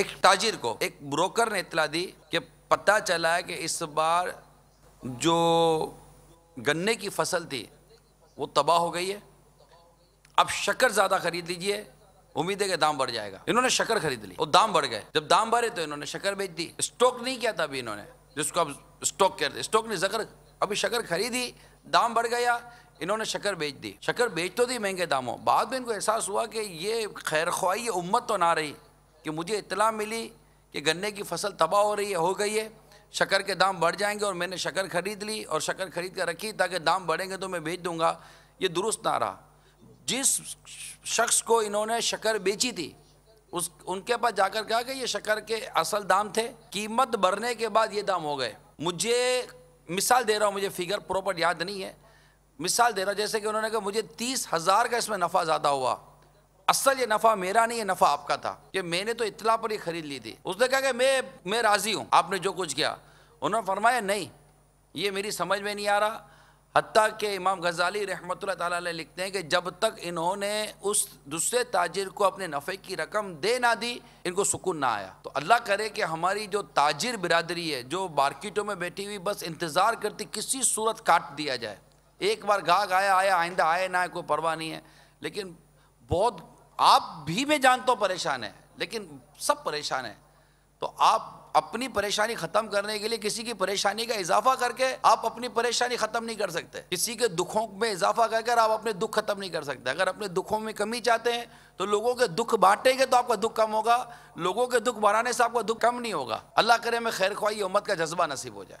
एक ताजिर को एक ब्रोकर ने इतला दी कि पता चला है कि इस बार जो गन्ने की फसल थी वो तबाह हो गई है अब शक्कर ज़्यादा ख़रीद लीजिए उम्मीद है कि दाम बढ़ जाएगा इन्होंने शक्कर खरीद ली और दाम बढ़ गए जब दाम बढ़े तो इन्होंने शक्कर बेच दी स्टॉक नहीं किया था अभी इन्होंने जिसको अब स्टॉक कहते स्टॉक नहीं जकर अभी शक्कर खरीदी दाम बढ़ गया इन्होंने शक्कर बेच दी शक्कर बेच तो दी महंगे दामों बाद में इनको एहसास हुआ कि ये खैर ख्वाही उम्मत तो ना रही कि मुझे इतला मिली कि गन्ने की फसल तबाह हो रही है हो गई है शक्कर के दाम बढ़ जाएंगे और मैंने शक्कर खरीद ली और शक्कर खरीद कर रखी ताकि दाम बढ़ेंगे तो मैं बेच दूंगा ये दुरुस्त ना रहा जिस शख्स को इन्होंने शक्कर बेची थी उस उनके पास जाकर कहा कि ये शक्कर के असल दाम थे कीमत बढ़ने के बाद ये दाम हो गए मुझे मिसाल दे रहा हूँ मुझे फिगर प्रॉपर याद नहीं है मिसाल दे रहा जैसे कि उन्होंने कहा मुझे तीस हज़ार का इसमें नफ़ा ज़्यादा हुआ असल ये नफा मेरा नहीं ये नफा आपका था ये मैंने तो इतला पर ही खरीद ली थी उसने कहा कि मैं मैं राजी हूँ आपने जो कुछ किया उन्होंने फरमाया नहीं ये मेरी समझ में नहीं आ रहा हती के इमाम गजाली रहमत लिखते हैं कि जब तक इन्होंने उस दूसरे ताजिर को अपने नफ़े की रकम दे ना दी इनको सुकून ना आया तो अल्लाह करे कि हमारी जो ताजिर बिरादरी है जो मार्केटों में बैठी हुई बस इंतज़ार करती किसी सूरत काट दिया जाए एक बार गाग आया आया आइंदा आए ना कोई परवाह नहीं है लेकिन बहुत आप भी मैं जानता हूँ परेशान है लेकिन सब परेशान है तो आप अपनी परेशानी खत्म करने के लिए किसी की परेशानी का इजाफा करके आप अपनी परेशानी खत्म नहीं कर सकते किसी के दुखों में इजाफा करके आप अपने दुख खत्म नहीं कर सकते अगर अपने दुखों में कमी चाहते हैं तो लोगों के दुख बांटेंगे तो आपका दुख कम होगा लोगों के दुख बढ़ाने से आपका दुख कम नहीं होगा अल्लाह करे में खैर ख्वाही उम्मत का जज्बा नसीब हो जाए